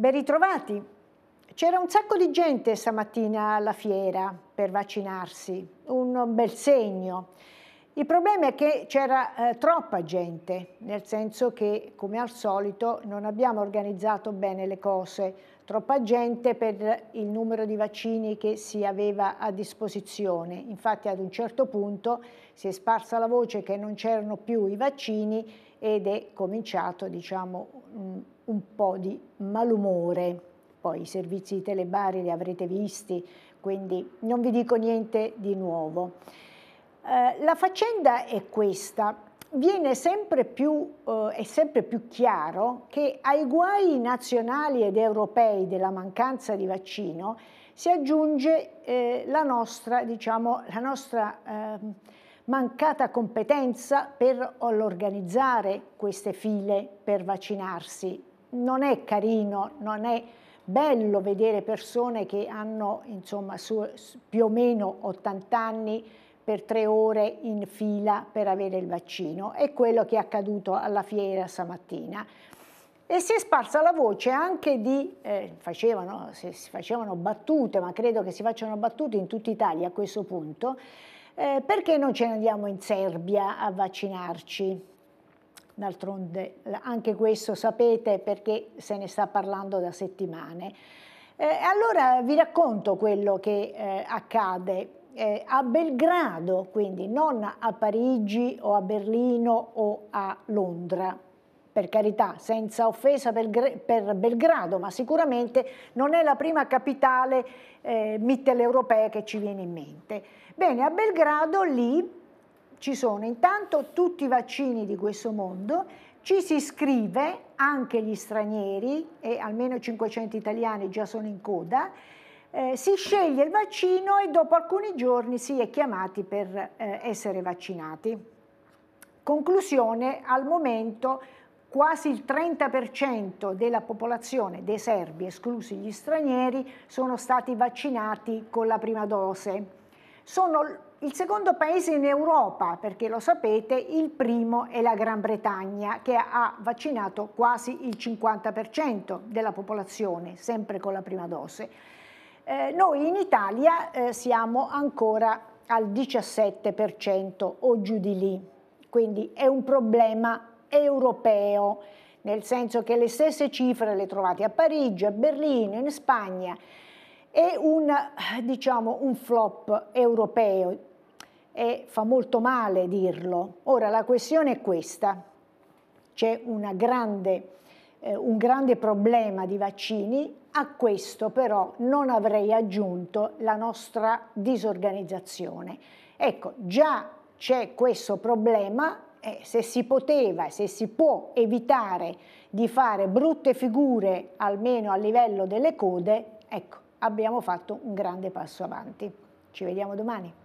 Ben ritrovati. C'era un sacco di gente stamattina alla fiera per vaccinarsi, un bel segno. Il problema è che c'era eh, troppa gente, nel senso che, come al solito, non abbiamo organizzato bene le cose. Troppa gente per il numero di vaccini che si aveva a disposizione. Infatti, ad un certo punto si è sparsa la voce che non c'erano più i vaccini ed è cominciato, diciamo, un po' di malumore. Poi i servizi di telebari li avrete visti, quindi non vi dico niente di nuovo. Eh, la faccenda è questa, viene sempre più, eh, è sempre più chiaro che ai guai nazionali ed europei della mancanza di vaccino si aggiunge eh, la nostra, diciamo, la nostra ehm, mancata competenza per organizzare queste file per vaccinarsi non è carino, non è bello vedere persone che hanno insomma, su, più o meno 80 anni per tre ore in fila per avere il vaccino. È quello che è accaduto alla fiera stamattina. E si è sparsa la voce anche di, eh, facevano, si, si facevano battute, ma credo che si facciano battute in tutta Italia a questo punto, eh, perché non ce ne andiamo in Serbia a vaccinarci? d'altronde eh, anche questo sapete perché se ne sta parlando da settimane. Eh, allora vi racconto quello che eh, accade eh, a Belgrado, quindi non a Parigi o a Berlino o a Londra. Per carità, senza offesa per, per Belgrado, ma sicuramente non è la prima capitale eh, mitteleuropea che ci viene in mente. Bene, a Belgrado lì ci sono intanto tutti i vaccini di questo mondo, ci si iscrive anche gli stranieri e almeno 500 italiani già sono in coda. Eh, si sceglie il vaccino e dopo alcuni giorni si è chiamati per eh, essere vaccinati. Conclusione, al momento quasi il 30% della popolazione dei serbi, esclusi gli stranieri, sono stati vaccinati con la prima dose. Sono il secondo paese in Europa, perché lo sapete, il primo è la Gran Bretagna che ha vaccinato quasi il 50% della popolazione, sempre con la prima dose. Eh, noi in Italia eh, siamo ancora al 17% o giù di lì, quindi è un problema europeo, nel senso che le stesse cifre le trovate a Parigi, a Berlino, in Spagna, è un, diciamo, un flop europeo e fa molto male dirlo. Ora la questione è questa, c'è grande, eh, un grande problema di vaccini, a questo però non avrei aggiunto la nostra disorganizzazione. Ecco, già c'è questo problema eh, se si poteva, se si può evitare di fare brutte figure almeno a livello delle code, ecco, abbiamo fatto un grande passo avanti. Ci vediamo domani.